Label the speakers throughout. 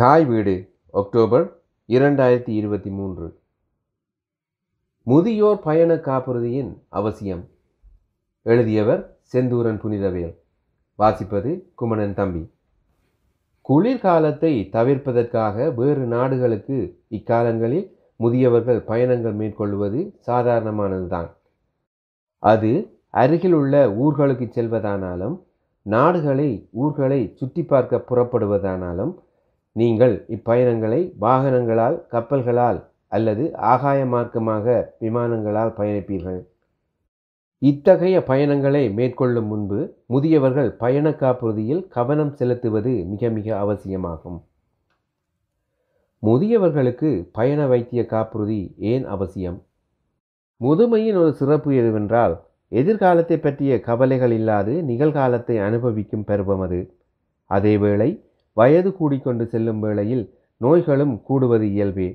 Speaker 1: தாய் வீடு அக்டோபர் இரண்டாயிரத்தி இருபத்தி மூன்று முதியோர் பயண காப்புறுதியின் அவசியம் எழுதியவர் செந்தூரன் புனிதவேல் வாசிப்பது குமணன் தம்பி குளிர்காலத்தை தவிர்ப்பதற்காக வேறு நாடுகளுக்கு இக்காலங்களில் முதியவர்கள் பயணங்கள் மேற்கொள்வது சாதாரணமானதுதான் அது அருகில் உள்ள ஊர்களுக்கு செல்வதானாலும் நாடுகளை ஊர்களை சுற்றி பார்க்க புறப்படுவதானாலும் நீங்கள் இப்பயணங்களை வாகனங்களால் கப்பல்களால் அல்லது ஆகாய மார்க்கமாக விமானங்களால் பயணிப்பீர்கள் இத்தகைய பயணங்களை மேற்கொள்ளும் முன்பு முதியவர்கள் பயண காப்புறுதியில் கவனம் செலுத்துவது மிக மிக அவசியமாகும் முதியவர்களுக்கு பயண வைத்திய காப்புறுதி ஏன் அவசியம் முதுமையின் ஒரு சிறப்பு எதுவென்றால் எதிர்காலத்தை பற்றிய கவலைகள் இல்லாது நிகழ்காலத்தை அனுபவிக்கும் பருவம் அது அதேவேளை வயது கூடிக்கொண்டு செல்லும் வேளையில் நோய்களும் கூடுவது இயல்பே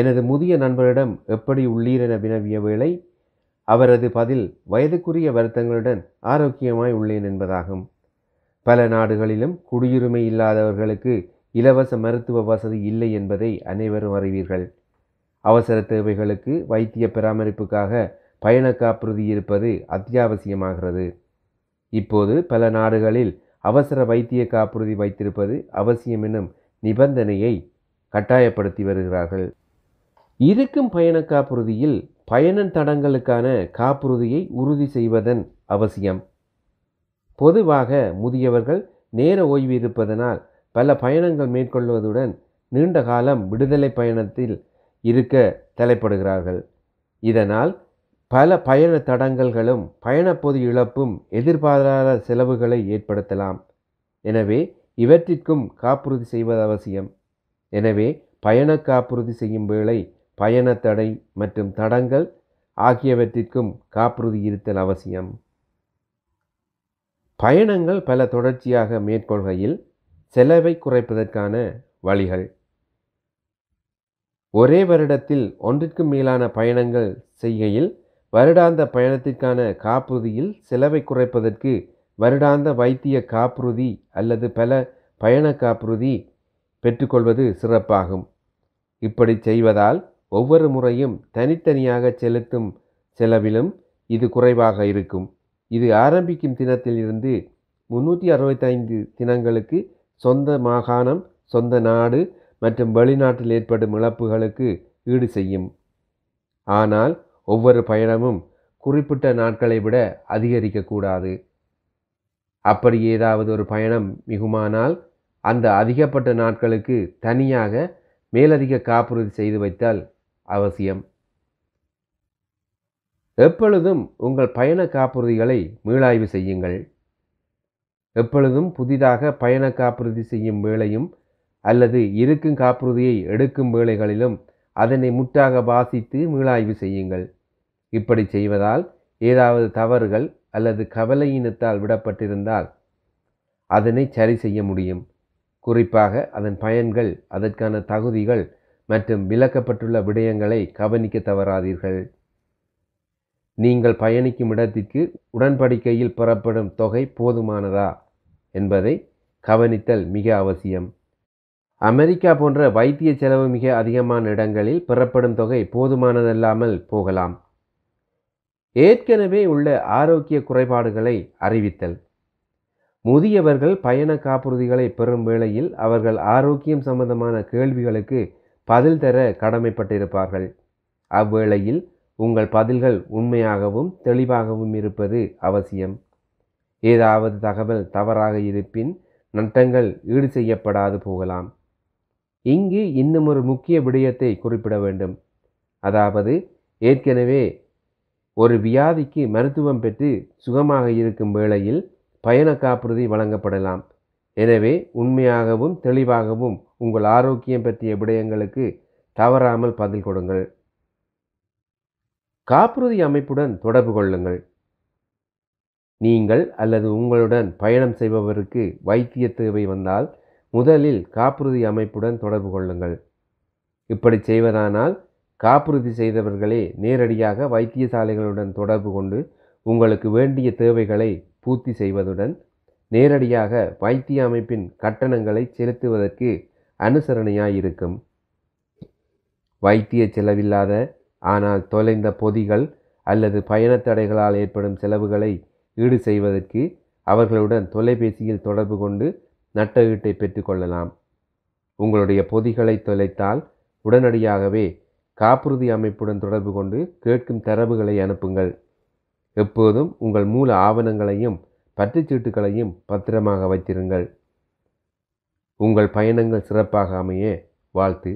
Speaker 1: எனது முதிய நண்பரிடம் எப்படி உள்ளீரென வினவிய வேளை அவரது பதில் வயதுக்குரிய வருத்தங்களுடன் ஆரோக்கியமாய் உள்ளேன் என்பதாகும் பல நாடுகளிலும் குடியுரிமை இல்லாதவர்களுக்கு இலவச மருத்துவ வசதி இல்லை என்பதை அனைவரும் அறிவீர்கள் அவசர தேவைகளுக்கு வைத்திய பராமரிப்புக்காக பயண காப்புறுதி இருப்பது அத்தியாவசியமாகிறது இப்போது பல நாடுகளில் அவசர வைத்திய காப்புறுதி வைத்திருப்பது அவசியம் எனும் நிபந்தனையை கட்டாயப்படுத்தி வருகிறார்கள் இருக்கும் பயண காப்புறுதியில் பயண தடங்களுக்கான காப்புறுதியை உறுதி செய்வதன் அவசியம் பொதுவாக முதியவர்கள் நேர ஓய்வு இருப்பதனால் பல பயணங்கள் மேற்கொள்வதுடன் நீண்ட காலம் விடுதலை பயணத்தில் இருக்க தலைப்படுகிறார்கள் இதனால் பல பயண தடங்கல்களும் பயணப்பொது இழப்பும் எதிர்பாராத செலவுகளை ஏற்படுத்தலாம் எனவே இவற்றிற்கும் காப்புறுதி செய்வது அவசியம் எனவே பயண காப்புறுதி செய்யும் வேளை பயண தடை மற்றும் தடங்கள் ஆகியவற்றிற்கும் காப்புறுதி இருத்தல் அவசியம் பயணங்கள் பல தொடர்ச்சியாக மேற்கொள்கையில் செலவை குறைப்பதற்கான வழிகள் ஒரே வருடத்தில் ஒன்றிற்கும் மேலான பயணங்கள் செய்கையில் வருடாந்த பயணத்திற்கான காப்புறுதியில் செலவை குறைப்பதற்கு வருடாந்த வைத்திய காப்புறுதி அல்லது பல பயண காப்புறுதி பெற்றுக்கொள்வது சிறப்பாகும் இப்படி செய்வதால் ஒவ்வொரு முறையும் தனித்தனியாக செலுத்தும் செலவிலும் இது குறைவாக இருக்கும் இது ஆரம்பிக்கும் தினத்திலிருந்து முன்னூற்றி அறுபத்தைந்து தினங்களுக்கு சொந்த மாகாணம் சொந்த நாடு மற்றும் வெளிநாட்டில் ஏற்படும் இழப்புகளுக்கு ஈடு செய்யும் ஆனால் ஒவ்வொரு பயணமும் குறிப்பிட்ட நாட்களை விட அதிகரிக்கக்கூடாது அப்படி ஏதாவது ஒரு பயணம் மிகுமானால் அந்த அதிகப்பட்ட நாட்களுக்கு தனியாக மேலதிக காப்புறுதி செய்து வைத்தால் அவசியம் எப்பொழுதும் உங்கள் பயண காப்புறுதிகளை மீளாய்வு செய்யுங்கள் எப்பொழுதும் புதிதாக பயண காப்புறுதி செய்யும் வேளையும் அல்லது இருக்கும் காப்புறுதியை எடுக்கும் வேளைகளிலும் அதனை முற்றாக வாசித்து மீளாய்வு செய்யுங்கள் இப்படி செய்வதால் ஏதாவது தவறுகள் அல்லது கவலையினத்தால் விடப்பட்டிருந்தால் அதனை சரி செய்ய முடியும் குறிப்பாக அதன் பயன்கள் அதற்கான தகுதிகள் மற்றும் விளக்கப்பட்டுள்ள விடயங்களை கவனிக்க தவறாதீர்கள் நீங்கள் பயணிக்கும் இடத்திற்கு உடன்படிக்கையில் புறப்படும் தொகை போதுமானதா என்பதை கவனித்தல் மிக அவசியம் அமெரிக்கா போன்ற வைத்திய செலவு மிக அதிகமான இடங்களில் பெறப்படும் தொகை போதுமானதல்லாமல் போகலாம் ஏற்கனவே உள்ள ஆரோக்கிய குறைபாடுகளை அறிவித்தல் முதியவர்கள் பயண காப்புறுதிகளை பெறும் வேளையில் அவர்கள் ஆரோக்கியம் சம்பந்தமான கேள்விகளுக்கு பதில் தர கடமைப்பட்டிருப்பார்கள் அவ்வேளையில் உங்கள் பதில்கள் உண்மையாகவும் தெளிவாகவும் இருப்பது அவசியம் ஏதாவது தகவல் தவறாக இருப்பின் நட்டங்கள் ஈடு செய்யப்படாது போகலாம் இங்கு இன்னும் ஒரு முக்கிய விடயத்தை குறிப்பிட வேண்டும் அதாவது ஏற்கனவே ஒரு வியாதிக்கு மருத்துவம் பெற்று சுகமாக இருக்கும் வேளையில் பயண காப்புறுதி வழங்கப்படலாம் எனவே உண்மையாகவும் தெளிவாகவும் உங்கள் ஆரோக்கியம் பற்றிய விடயங்களுக்கு தவறாமல் பதில் கொடுங்கள் காப்புறுதி அமைப்புடன் தொடர்பு கொள்ளுங்கள் நீங்கள் அல்லது உங்களுடன் பயணம் செய்பவருக்கு வைத்திய தேவை வந்தால் முதலில் காப்புறுதி அமைப்புடன் தொடர்பு கொள்ளுங்கள் இப்படி செய்வதானால் காப்புறுதி செய்தவர்களே நேரடியாக வைத்தியசாலைகளுடன் தொடர்பு கொண்டு உங்களுக்கு வேண்டிய தேவைகளை பூர்த்தி செய்வதுடன் நேரடியாக வைத்திய அமைப்பின் கட்டணங்களை செலுத்துவதற்கு அனுசரணையாயிருக்கும் வைத்திய செலவில்லாத ஆனால் தொலைந்த பொதிகள் அல்லது பயணத்தடைகளால் ஏற்படும் செலவுகளை ஈடு செய்வதற்கு அவர்களுடன் தொலைபேசியில் தொடர்பு கொண்டு ஈட்டை பெற்றுக்கொள்ளலாம் உங்களுடைய பொதிகளை தொலைத்தால் உடனடியாகவே காப்புறுதி அமைப்புடன் தொடர்பு கொண்டு கேட்கும் தரவுகளை அனுப்புங்கள் எப்போதும் உங்கள் மூல ஆவணங்களையும் பற்றுச்சீட்டுகளையும் பத்திரமாக வைத்திருங்கள் உங்கள் பயணங்கள் சிறப்பாக அமைய வாழ்த்து